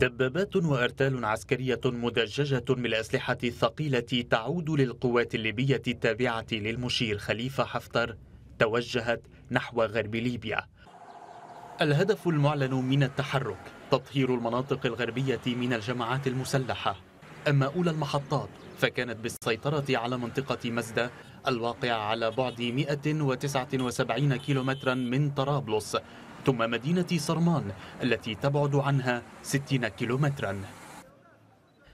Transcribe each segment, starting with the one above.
دبابات وارتال عسكريه مدججه من الاسلحه الثقيله تعود للقوات الليبيه التابعه للمشير خليفه حفتر توجهت نحو غرب ليبيا الهدف المعلن من التحرك تطهير المناطق الغربيه من الجماعات المسلحه اما اولى المحطات فكانت بالسيطره على منطقه مزده الواقعه على بعد 179 كيلومترا من طرابلس ثم مدينة صرمان التي تبعد عنها 60 كيلومتراً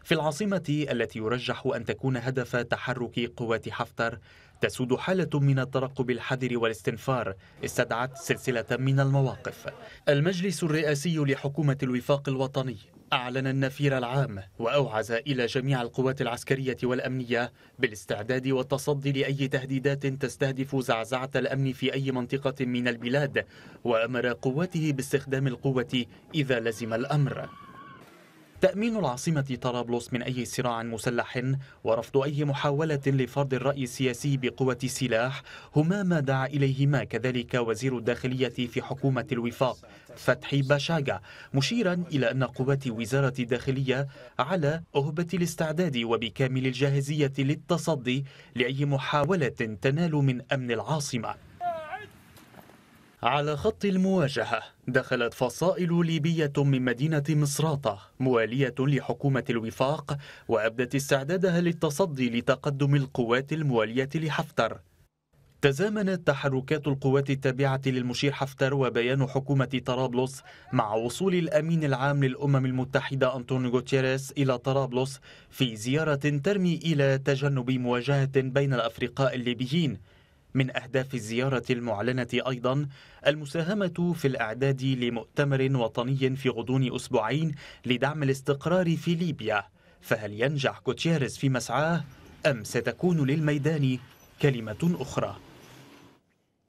في العاصمة التي يرجح أن تكون هدف تحرك قوات حفتر تسود حالة من الترقب الحذر والاستنفار استدعت سلسلة من المواقف المجلس الرئاسي لحكومة الوفاق الوطني أعلن النفير العام وأوعز إلى جميع القوات العسكرية والأمنية بالاستعداد والتصدي لأي تهديدات تستهدف زعزعة الأمن في أي منطقة من البلاد وأمر قواته باستخدام القوة إذا لزم الأمر تأمين العاصمة طرابلس من أي صراع مسلح ورفض أي محاولة لفرض الرأي السياسي بقوة سلاح هما ما دعا إليهما كذلك وزير الداخلية في حكومة الوفاق فتحي باشاغا مشيرا إلى أن قوات وزارة الداخلية على أهبة الاستعداد وبكامل الجاهزية للتصدي لأي محاولة تنال من أمن العاصمة على خط المواجهة دخلت فصائل ليبية من مدينة مصراتة موالية لحكومة الوفاق وأبدت استعدادها للتصدي لتقدم القوات الموالية لحفتر تزامنت تحركات القوات التابعة للمشير حفتر وبيان حكومة طرابلس مع وصول الأمين العام للأمم المتحدة أنطونيو غوتيريس إلى طرابلس في زيارة ترمي إلى تجنب مواجهة بين الأفرقاء الليبيين من أهداف الزيارة المعلنة أيضا المساهمة في الإعداد لمؤتمر وطني في غضون أسبوعين لدعم الاستقرار في ليبيا فهل ينجح غوتيريز في مسعاه أم ستكون للميدان كلمة أخرى؟